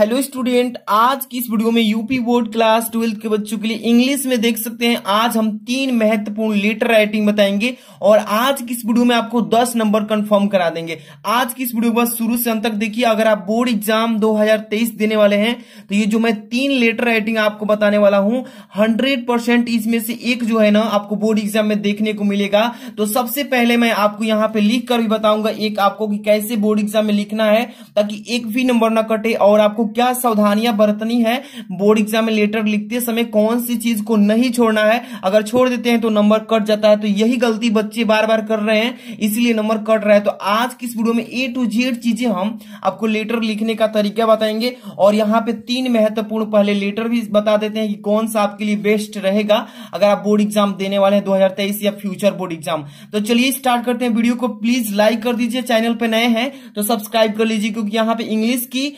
hello student आज की इस वीडियो में यूपी बोर्ड क्लास ट्वेल्थ के बच्चों के लिए इंग्लिश में देख सकते हैं आज हम तीन महत्वपूर्ण लेटर राइटिंग बताएंगे और आज की इस वीडियो में आपको 10 नंबर कंफर्म करा देंगे आज की इस वीडियो बस शुरू से अंत तक देखिए अगर आप बोर्ड एग्जाम 2023 देने वाले हैं तो ये जो मैं तीन लेटर राइटिंग आपको बताने वाला हूँ हंड्रेड इसमें से एक जो है ना आपको बोर्ड एग्जाम में देखने को मिलेगा तो सबसे पहले मैं आपको यहाँ पे लिख कर भी बताऊंगा एक आपको कि कैसे बोर्ड एग्जाम में लिखना है ताकि एक भी नंबर ना कटे और आपको क्या सावधानियां बरतनी है बोर्ड एग्जाम में लेटर लिखते समय कौन सी चीज को नहीं छोड़ना है अगर छोड़ देते हैं तो नंबर कट जाता है तो यही गलती बच्चे बार बार कर रहे हैं इसीलिए नंबर कट रहा है तो आज की इस वीडियो में ए टू जेड चीजें हम आपको लेटर लिखने का तरीका बताएंगे और यहाँ पे तीन महत्वपूर्ण पहले लेटर भी बता देते हैं कि कौन सा आपके लिए बेस्ट रहेगा अगर आप बोर्ड एग्जाम देने वाले हैं दो या फ्यूचर बोर्ड एग्जाम तो चलिए स्टार्ट करते हैं वीडियो को प्लीज लाइक कर दीजिए चैनल पर नए हैं तो सब्सक्राइब कर लीजिए क्योंकि यहाँ पे इंग्लिश की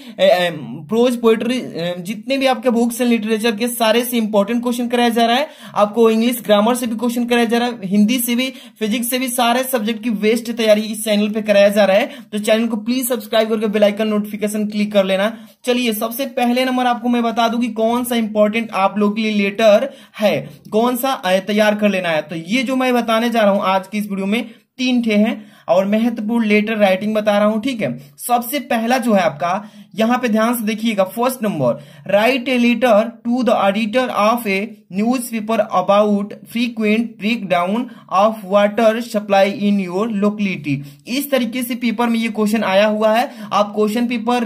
प्रोज पोएट्री जितने भी आपके बुक्स एंड लिटरेचर के सारे से इंपॉर्टेंट क्वेश्चन कराया जा रहा है आपको इंग्लिश ग्रामर से भी क्वेश्चन कराया जा रहा है हिंदी से भी फिजिक्स से भी सारे सब्जेक्ट की वेस्ट तैयारी इस चैनल पे कराया जा रहा है तो चैनल को प्लीज सब्सक्राइब करके बेलाइकन नोटिफिकेशन क्लिक कर लेना चलिए सबसे पहले नंबर आपको मैं बता दू की कौन सा इंपॉर्टेंट आप लोग के लिए लेटर है कौन सा तैयार कर लेना है तो ये जो मैं बताने जा रहा हूं आज की इस वीडियो में तीन ठे हैं और महत्वपूर्ण लेटर राइटिंग बता रहा हूं ठीक है सबसे पहला जो है आपका यहां पे ध्यान से देखिएगा first number write a letter to the auditor of a newspaper about frequent break down of water supply in your locality इस तरीके से पेपर में ये क्वेश्चन आया हुआ है आप क्वेश्चन पेपर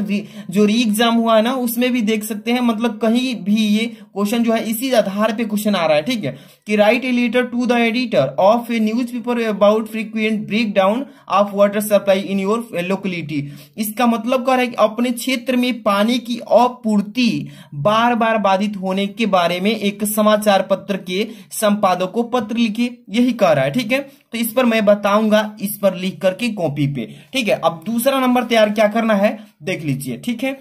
जो री एग्जाम हुआ है ना उसमें भी देख सकते हैं मतलब कहीं भी ये क्वेश्चन जो है इसी आधार पे क्वेश्चन आ रहा है ठीक है कि write a letter to the editor of a news paper about frequent break down of water supply in your locality इसका मतलब कह रहा है कि अपने क्षेत्र में पानी की आपूर्ति बार बार बाधित होने के बारे में एक समाचार पत्र के संपादक को पत्र लिखे यही कह रहा है ठीक है तो इस पर मैं बताऊंगा इस पर लिख करके कॉपी पे ठीक है अब दूसरा नंबर तैयार क्या करना है देख लीजिए ठीक है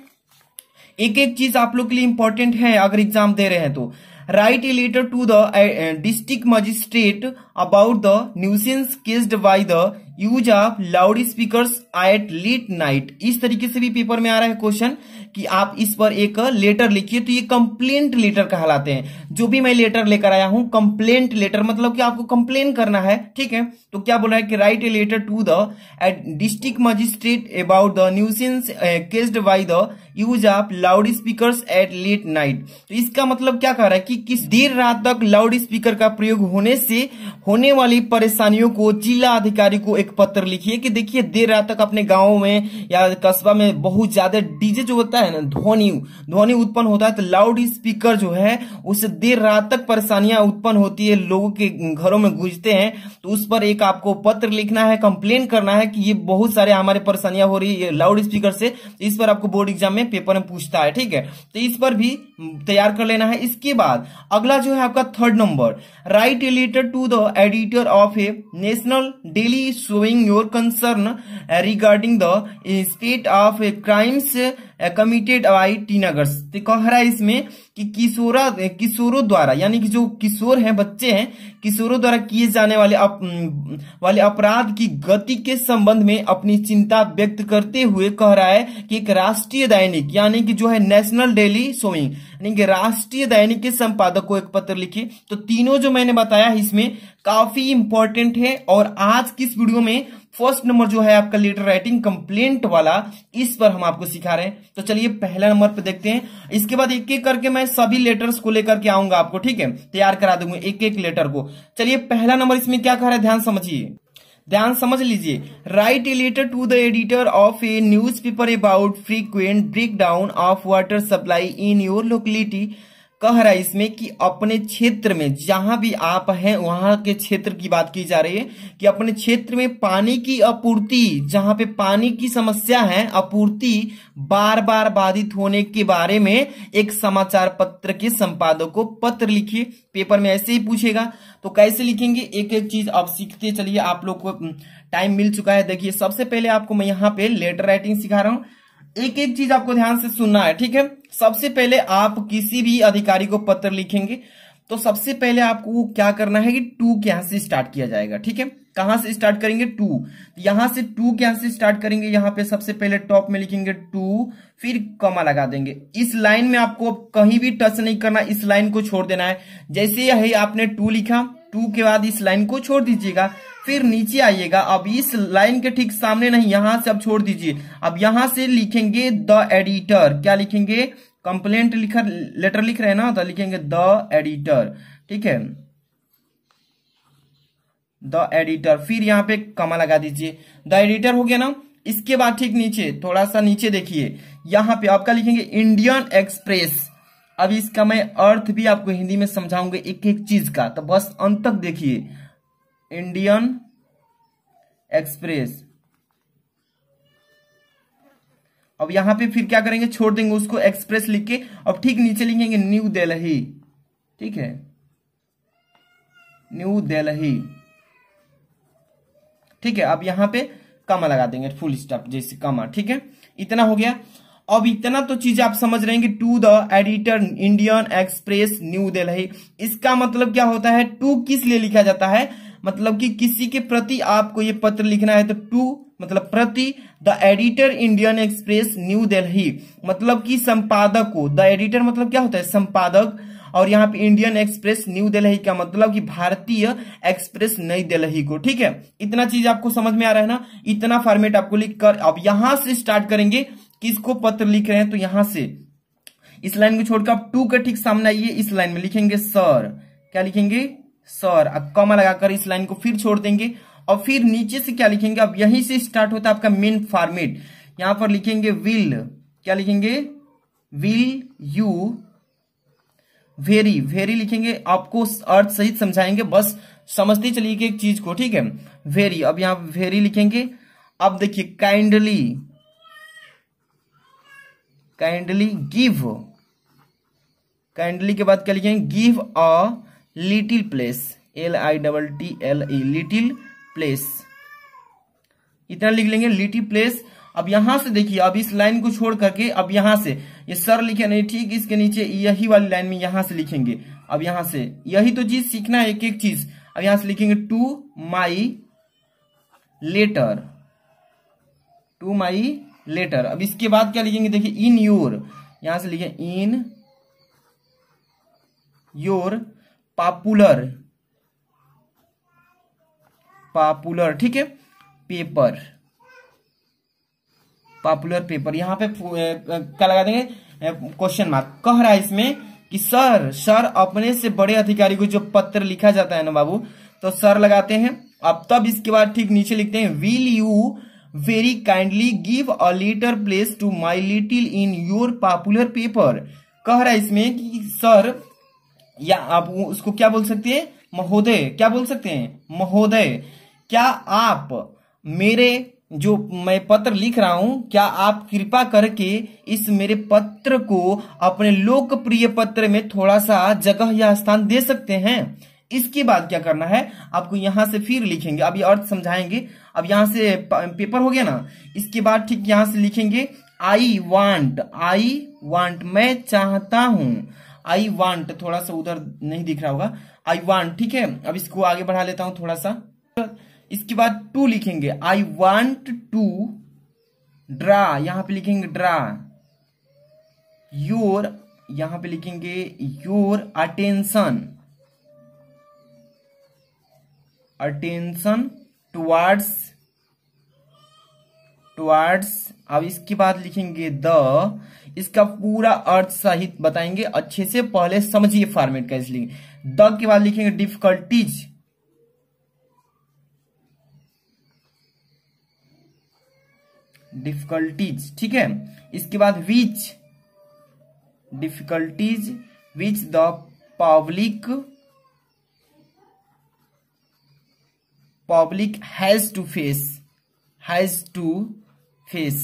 एक एक चीज आप लोग के लिए इंपॉर्टेंट है अगर एग्जाम दे रहे हैं तो write a letter to the district magistrate about the nuisance caused by the use of loud speaker at late night इस तरीके से भी पेपर में आ रहा है क्वेश्चन कि आप इस पर एक लेटर लिखिए तो ये कंप्लेंट लेटर कहलाते हैं जो भी मैं लेटर लेकर आया हूं कंप्लेंट लेटर मतलब कि आपको कंप्लेन करना है ठीक है तो क्या बोला है कि write a letter to the district magistrate about the nuisance caused by the use of loud speaker at late night तो इसका मतलब क्या कह रहा है कि किस देर रात तक लाउड स्पीकर का प्रयोग होने से होने वाली परेशानियों को जिला अधिकारी को एक पत्र लिखिए कि देखिए देर रात तक अपने गाँव में या कस्बा में बहुत ज्यादा डीजे जो होता है है ना ध्वनि ध्वनि उत्पन्न होता है तो लाउड स्पीकर जो है उससे देर रात तक परेशानियां उत्पन्न होती है लोगों के घरों में गुजते हैं तो उस पर एक आपको पत्र लिखना है कंप्लेन करना है कि ये बहुत सारे हमारे परेशानियां हो रही है लाउड स्पीकर से इस पर आपको बोर्ड एग्जाम में पेपर में पूछता है ठीक है तो इस पर भी तैयार कर लेना है इसके बाद अगला जो है आपका third number write related to the editor of a national daily showing your concern regarding the state of a crimes committed by teenagers तो कह रहा है इसमें कि किशोरा किशोरों द्वारा यानी कि जो किशोर हैं बच्चे हैं किशोरों द्वारा किए जाने वाले अप, वाले अपराध की गति के संबंध में अपनी चिंता व्यक्त करते हुए कह रहा है कि एक राष्ट्रीय दैनिक यानी कि जो है नेशनल डेली सोइंग यानी कि राष्ट्रीय दैनिक के संपादक को एक पत्र लिखे तो तीनों जो मैंने बताया इसमें काफी इंपॉर्टेंट है और आज किस वीडियो में फर्स्ट नंबर जो है आपका लेटर राइटिंग कंप्लेंट वाला इस पर हम आपको सिखा रहे हैं तो चलिए पहला नंबर पर देखते हैं इसके बाद एक एक करके मैं सभी लेटर्स को लेकर के आऊंगा आपको ठीक है तैयार करा दूंगा एक एक लेटर को चलिए पहला नंबर इसमें क्या कह रहा है ध्यान समझिए ध्यान समझ लीजिए write a letter to the editor of a news paper about frequent break down of water supply in your locality कह रहा है इसमें कि अपने क्षेत्र में जहां भी आप हैं वहां के क्षेत्र की बात की जा रही है कि अपने क्षेत्र में पानी की आपूर्ति जहां पे पानी की समस्या है आपूर्ति बार बार बाधित होने के बारे में एक समाचार पत्र के संपादक को पत्र लिखिए पेपर में ऐसे ही पूछेगा तो कैसे लिखेंगे एक एक चीज आप सीखते चलिए आप लोग को टाइम हम्म, मिल चुका है देखिए सबसे पहले आपको मैं यहाँ पे लेटर राइटिंग सिखा रहा हूँ एक एक चीज आपको ध्यान से सुनना है ठीक है सबसे पहले आप किसी भी अधिकारी को पत्र लिखेंगे तो सबसे पहले आपको क्या करना है कि टू के यहां से स्टार्ट किया जाएगा ठीक है कहां से स्टार्ट करेंगे टू यहां से टू के यहां से स्टार्ट करेंगे यहां पे सबसे पहले टॉप में लिखेंगे टू फिर कमा लगा देंगे इस लाइन में आपको कहीं भी टच नहीं करना इस लाइन को छोड़ देना है जैसे यही आपने टू लिखा टू के बाद इस लाइन को छोड़ दीजिएगा फिर नीचे आइएगा अब इस लाइन के ठीक सामने नहीं यहां से अब छोड़ दीजिए अब यहां से लिखेंगे द एडिटर क्या लिखेंगे कंप्लेंट लिखा लेटर लिख रहे हैं ना तो लिखेंगे द एडिटर ठीक है द एडिटर फिर यहाँ पे कमा लगा दीजिए द एडिटर हो गया ना इसके बाद ठीक नीचे थोड़ा सा नीचे देखिए यहाँ पे आपका लिखेंगे इंडियन एक्सप्रेस अब इसका मैं अर्थ भी आपको हिंदी में समझाऊंगा एक एक चीज का तो बस अंत तक देखिए इंडियन एक्सप्रेस अब यहां पे फिर क्या करेंगे छोड़ देंगे उसको एक्सप्रेस लिख के अब ठीक नीचे लिखेंगे न्यू दिल्ली ठीक है न्यू दिल्ली ठीक है अब यहां पे कमा लगा देंगे फुल स्टॉप जैसे कमा ठीक है इतना हो गया अब इतना तो चीज आप समझ रहे हैं कि to the editor Indian Express New Delhi इसका मतलब क्या होता है टू किस लिए लिखा जाता है मतलब कि किसी के प्रति आपको ये पत्र लिखना है तो टू मतलब प्रति the editor Indian Express New Delhi मतलब कि संपादक को द एडिटर मतलब क्या होता है संपादक और यहाँ पे इंडियन एक्सप्रेस न्यू दिल्ली का मतलब कि भारतीय एक्सप्रेस नई दिल्ली को ठीक है इतना चीज आपको समझ में आ रहा है ना इतना फॉर्मेट आपको लिख कर अब यहां से स्टार्ट करेंगे किसको पत्र लिख रहे हैं तो यहां से इस लाइन को छोड़कर आप टू का ठीक सामने आइए इस लाइन में लिखेंगे सर क्या लिखेंगे सर अब कॉमा लगाकर इस लाइन को फिर छोड़ देंगे और फिर नीचे से क्या लिखेंगे अब यहीं से स्टार्ट होता है आपका मेन फॉर्मेट यहां पर लिखेंगे विल क्या लिखेंगे विल यू वेरी वेरी लिखेंगे आपको अर्थ सहित समझाएंगे बस समझते चलिए कि एक चीज को ठीक है वेरी अब यहां वेरी लिखेंगे अब देखिए काइंडली काइंडली गिव काइंडली के बाद क्या लिखेंगे give a little place L I double T L E little place इतना लिख लेंगे लिटिल प्लेस अब यहां से देखिए अब इस लाइन को छोड़ करके अब यहां से ये सर लिखे नहीं ठीक इसके नीचे यही वाली लाइन में यहां से लिखेंगे अब यहां से यही तो चीज सीखना है एक एक चीज अब यहां से लिखेंगे to my letter to my letter अब इसके बाद क्या लिखेंगे देखिए इन योर यहां से लिखे इन योर पॉपुलर पॉपुलर ठीक है पेपर पॉपुलर पेपर यहाँ पे क्या लगा देंगे क्वेश्चन मार्क कह रहा है इसमें कि सर सर अपने से बड़े अधिकारी को जो पत्र लिखा जाता है ना बाबू तो सर लगाते हैं अब तब इसके बाद ठीक नीचे लिखते हैं will you very kindly give a letter place to my little in your popular paper कह रहा है इसमें कि सर या आप उसको क्या बोल सकते हैं महोदय क्या बोल सकते हैं महोदय क्या आप मेरे जो मैं पत्र लिख रहा हूं क्या आप कृपा करके इस मेरे पत्र को अपने लोकप्रिय पत्र में थोड़ा सा जगह या स्थान दे सकते हैं इसके बाद क्या करना है आपको यहां से फिर लिखेंगे अब अर्थ समझाएंगे अब यहां से पेपर हो गया ना इसके बाद ठीक यहां से लिखेंगे आई वांट आई वांट मैं चाहता हूं आई वांट थोड़ा सा उधर नहीं दिख रहा होगा आई वांट ठीक है अब इसको आगे बढ़ा लेता हूं थोड़ा सा इसके बाद टू लिखेंगे आई वांट टू ड्रा यहां पे लिखेंगे ड्रा योर यहां पे लिखेंगे your attention attention towards towards अब इसके बाद लिखेंगे द इसका पूरा अर्थ सहित बताएंगे अच्छे से पहले समझिए फॉर्मेट कैसे लिखेंगे द के बाद लिखेंगे डिफिकल्टीज डिफिकल्टीज ठीक है इसके बाद which difficulties which the public public has to face has to face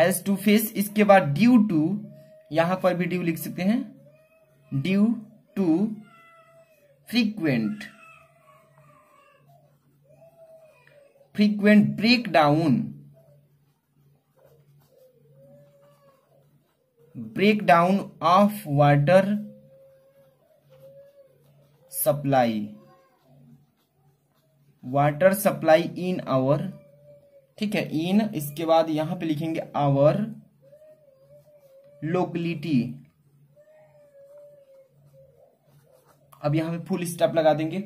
has to face इसके बाद ड्यू टू यहां पर भी ड्यू लिख सकते हैं due to frequent frequent break down break down of water supply water supply in our ठीक है इन इसके बाद यहां पे लिखेंगे आवर लोकलिटी अब यहां पे फुल स्टॉप लगा देंगे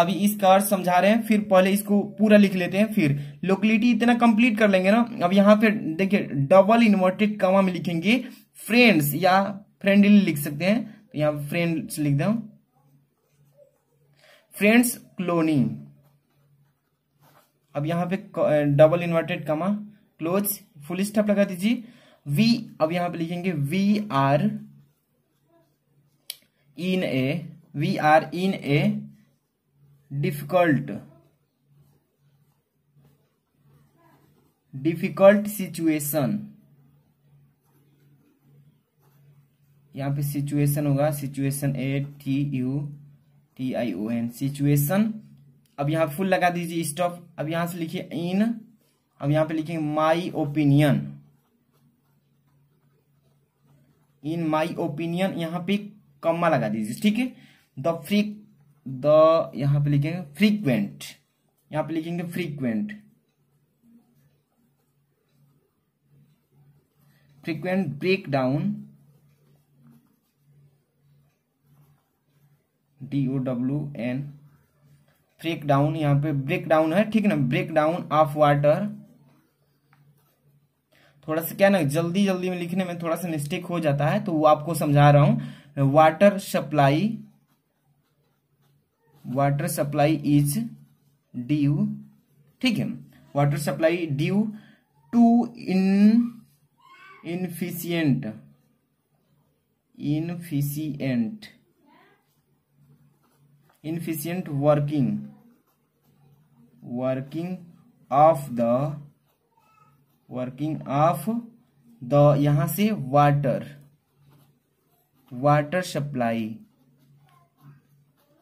अभी इसका अर्थ समझा रहे हैं फिर पहले इसको पूरा लिख लेते हैं फिर लोकलिटी इतना कंप्लीट कर लेंगे ना अब यहां पे देखिए डबल इन्वर्टेड कमा में लिखेंगे फ्रेंड्स या फ्रेंडली लिख सकते हैं तो यहां फ्रेंड्स लिख दें फ्रेंड्स क्लोनी अब यहाँ पे double inverted comma close full stop लगा दीजिए वी अब यहाँ पे लिखेंगे we are in a we are in a difficult difficult situation यहाँ पे सिचुएशन होगा situation A T U T I O N situation अब यहाँ फुल लगा दीजिए स्टॉप अब यहां से लिखिए इन अब यहां पे लिखेंगे my opinion in my opinion यहां पे कम्मा लगा दीजिए ठीक है द फ्री द यहां पे लिखेंगे फ्रीक्वेंट यहां पे लिखेंगे frequent frequent break down D O W N break down यहाँ पे ब्रेक डाउन है ठीक ना ब्रेक डाउन ऑफ वाटर थोड़ा सा क्या ना जल्दी जल्दी में लिखने में थोड़ा सा मिस्टेक हो जाता है तो वो आपको समझा रहा हूं water supply water supply is due ठीक है water supply due to in inefficient inefficient inefficient working working of the working of the यहां से water water supply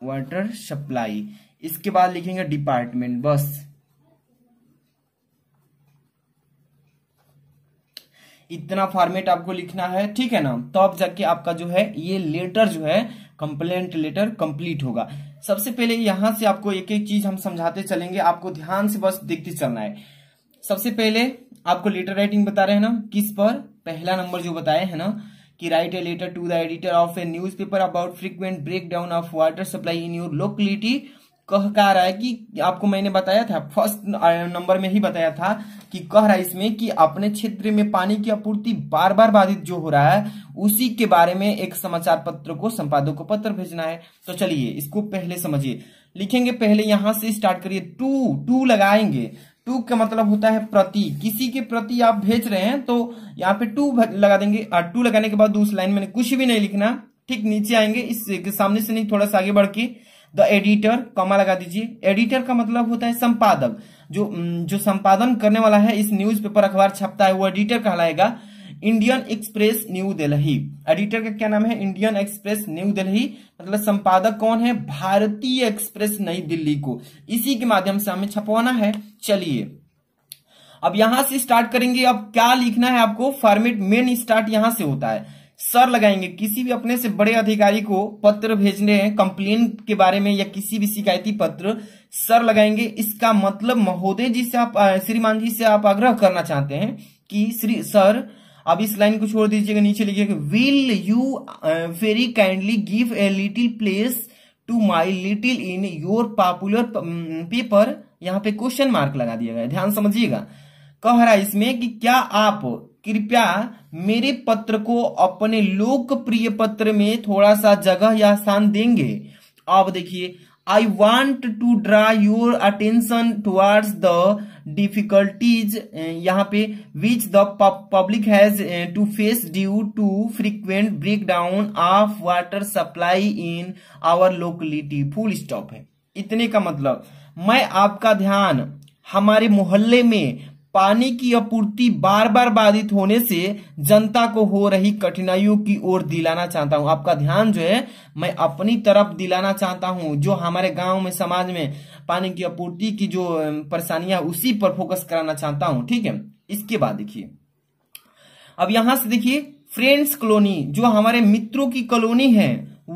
water supply इसके बाद लिखेंगे डिपार्टमेंट बस इतना फॉर्मेट आपको लिखना है ठीक है ना तब तो जाके आपका जो है ये लेटर जो है कंप्लेंट लेटर कंप्लीट होगा सबसे पहले यहां से आपको एक एक चीज हम समझाते चलेंगे आपको ध्यान से बस देखते चलना है सबसे पहले आपको लेटर राइटिंग बता रहे हैं ना किस पर पहला नंबर जो बताए है ना कि write a letter to the editor of a news paper about frequent break down of water supply in your locality कह कह रहा है कि आपको मैंने बताया था फर्स्ट नंबर में ही बताया था कि कह रहा है इसमें कि अपने क्षेत्र में पानी की आपूर्ति बार बार बाधित जो हो रहा है उसी के बारे में एक समाचार पत्र को संपादक को पत्र भेजना है तो चलिए इसको पहले समझिए लिखेंगे पहले यहां से स्टार्ट करिए टू टू लगाएंगे टू का मतलब होता है प्रति किसी के प्रति आप भेज रहे हैं तो यहाँ पे टू लगा देंगे और टू लगाने के बाद उस लाइन में कुछ भी नहीं लिखना ठीक नीचे आएंगे इस सामने से नहीं थोड़ा सा आगे बढ़ के द एडिटर कमा लगा दीजिए एडिटर का मतलब होता है संपादक जो जो संपादन करने वाला है इस न्यूज पेपर अखबार छपता है वो एडिटर कहलाएगा Indian Express New Delhi editor का क्या नाम है इंडियन एक्सप्रेस न्यू दिल्ली मतलब संपादक कौन है भारतीय एक्सप्रेस नई दिल्ली को इसी के माध्यम से हमें छपवाना है चलिए अब यहां से स्टार्ट करेंगे अब क्या लिखना है आपको फॉर्मेट मेन स्टार्ट यहां से होता है सर लगाएंगे किसी भी अपने से बड़े अधिकारी को पत्र भेजने हैं कंप्लेन के बारे में या किसी भी शिकायती पत्र सर लगाएंगे इसका मतलब महोदय जी से आप श्रीमान जी से आप आग्रह करना चाहते हैं कि श्री सर अब इस लाइन को छोड़ दीजिएगा नीचे लिखिएगा will you very kindly give a little place to my little in your popular paper यहाँ पे क्वेश्चन मार्क लगा दिया गया ध्यान समझिएगा कह रहा है इसमें कि क्या आप कृपया मेरे पत्र को अपने लोकप्रिय पत्र में थोड़ा सा जगह या स्थान देंगे अब देखिए I want to draw your attention towards the difficulties यहाँ पे which the public has to face due to frequent break down of water supply in our locality full stop है इतने का मतलब मैं आपका ध्यान हमारे मोहल्ले में पानी की आपूर्ति बार बार बाधित होने से जनता को हो रही कठिनाइयों की ओर दिलाना चाहता हूं आपका ध्यान जो है मैं अपनी तरफ दिलाना चाहता हूं जो हमारे गांव में समाज में पानी की आपूर्ति की जो परेशानियां उसी पर फोकस कराना चाहता हूं ठीक है इसके बाद देखिए अब यहां से देखिए फ्रेंड्स कॉलोनी जो हमारे मित्रों की कॉलोनी है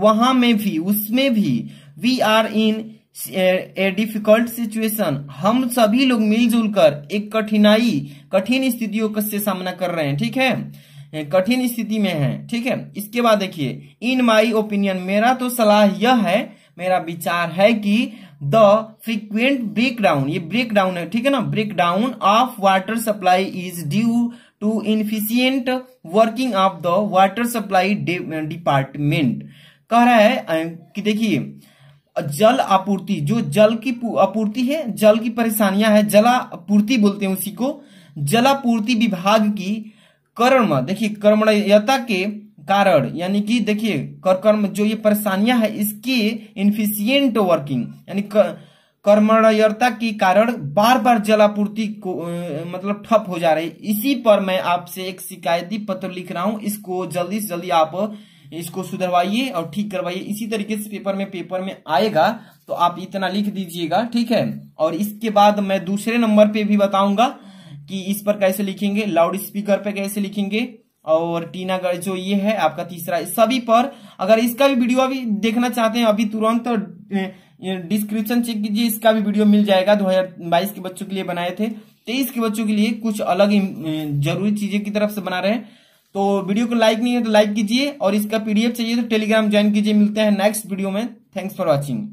वहां में भी उसमें भी we are in a difficult situation हम सभी लोग मिलजुल कर एक कठिनाई कठिन स्थितियों का से सामना कर रहे हैं ठीक है कठिन स्थिति में है ठीक है इसके बाद देखिए इन माई ओपिनियन मेरा तो सलाह यह है मेरा विचार है कि द फ्रीक्वेंट ब्रेक डाउन ये ब्रेक डाउन है ठीक है ना break down of water supply is due to inefficient working of the water supply department कह रहा है कि देखिए जल आपूर्ति जो जल की आपूर्ति है जल की परेशानियां है जलापूर्ति बोलते हैं उसी को जलापूर्ति विभाग की कर्म देखिए कर्मणता के कारण यानी कि देखिए कर कर्म जो ये परेशानियां है इसके इन्फिशियंट वर्किंग यानी कर्मणता के कारण बार बार जलापूर्ति को मतलब ठप हो जा रही है इसी पर मैं आपसे एक शिकायती पत्र लिख रहा हूं इसको जल्दी से जल्दी आप इसको सुधरवाइए और ठीक करवाइए इसी तरीके से पेपर में पेपर में आएगा तो आप इतना लिख दीजिएगा ठीक है और इसके बाद मैं दूसरे नंबर पे भी बताऊंगा कि इस पर कैसे लिखेंगे लाउड स्पीकर पे कैसे लिखेंगे और टीना जो ये है आपका तीसरा सभी पर अगर इसका भी वीडियो अभी देखना चाहते हैं अभी तुरंत तो डिस्क्रिप्शन चेक कीजिए इसका भी वीडियो मिल जाएगा 2022 के बच्चों के लिए बनाए थे तेईस के बच्चों के लिए कुछ अलग जरूरी चीजें की तरफ से बना रहे हैं तो वीडियो को लाइक नहीं है तो लाइक कीजिए और इसका पीडीएफ चाहिए तो टेलीग्राम ज्वाइन कीजिए मिलते हैं नेक्स्ट वीडियो में थैंक्स फॉर वॉचिंग